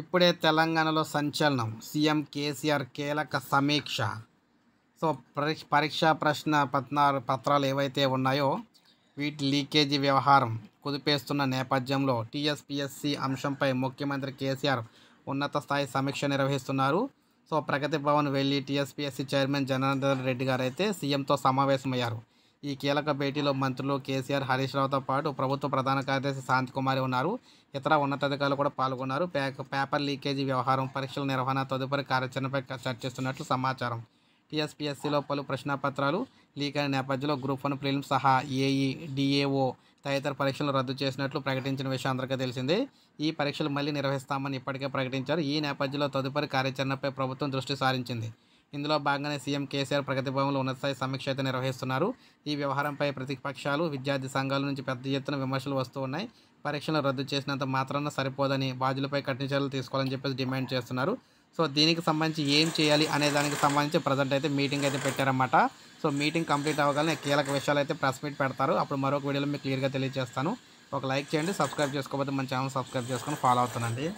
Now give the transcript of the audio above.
ఇప్పుడే తెలంగాణలో సంచలనం సీఎం కేసీఆర్ కీలక సమీక్ష సో పరీక్షా ప్రశ్న పద్నారు పత్రాలు ఏవైతే ఉన్నాయో వీటి లీకేజీ వ్యవహారం కుదిపేస్తున్న నేపథ్యంలో టీఎస్పిఎస్సి అంశంపై ముఖ్యమంత్రి కేసీఆర్ ఉన్నత స్థాయి సమీక్ష నిర్వహిస్తున్నారు సో ప్రగతి భవన్ వెళ్ళి టీఎస్పిఎస్సి చైర్మన్ జనార్దన్ రెడ్డి గారు అయితే సీఎంతో సమావేశమయ్యారు ఈ కీలక భేటీలో మంత్రులు కేసీఆర్ హరీష్ రావుతో పాటు ప్రభుత్వ ప్రధాన కార్యదర్శి శాంతికుమారి ఉన్నారు ఇతర ఉన్నతాధికారులు కూడా పాల్గొన్నారు పేపర్ లీకేజీ వ్యవహారం పరీక్షల నిర్వహణ తదుపరి కార్యాచరణపై చర్చిస్తున్నట్లు సమాచారం టీఎస్పీఎస్సీలో పలు ప్రశ్నపత్రాలు లీక్ అయిన నేపథ్యంలో గ్రూప్ వన్ ప్రిలిం సహా ఏఈ డిఏఓ తదితర పరీక్షలు రద్దు చేసినట్లు ప్రకటించిన విషయం అందరికీ తెలిసిందే ఈ పరీక్షలు మళ్లీ నిర్వహిస్తామని ఇప్పటికే ప్రకటించారు ఈ నేపథ్యంలో తదుపరి కార్యాచరణపై ప్రభుత్వం దృష్టి సారించింది ఇందులో భాగంగానే సీఎం కేసీఆర్ ప్రగతి భవన్లో స్థాయి సమీక్ష అయితే నిర్వహిస్తున్నారు ఈ వ్యవహారంపై ప్రతిపక్షాలు విద్యార్థి సంఘాల నుంచి పెద్ద ఎత్తున విమర్శలు వస్తూ ఉన్నాయి పరీక్షలను రద్దు చేసినంత మాత్రాన సరిపోదని బాధ్యులపై కఠిన చర్యలు తీసుకోవాలని చెప్పేసి డిమాండ్ చేస్తున్నారు సో దీనికి సంబంధించి ఏం చేయాలి అనే దానికి సంబంధించి ప్రజెంట్ అయితే మీటింగ్ అయితే పెట్టారన్నమాట సో మీటింగ్ కంప్లీట్ అవ్వగానే కీలక విషయాలు అయితే ప్రెస్ మీట్ పెడతారు అప్పుడు మరొక వీడియోలో మీకు క్లియర్గా తెలియజేస్తాను ఒక లైక్ చేయండి సబ్స్క్రైబ్ చేసుకోకపోతే మన ఛానల్ సబ్స్క్రైబ్ చేసుకొని ఫాలో అవుతానండి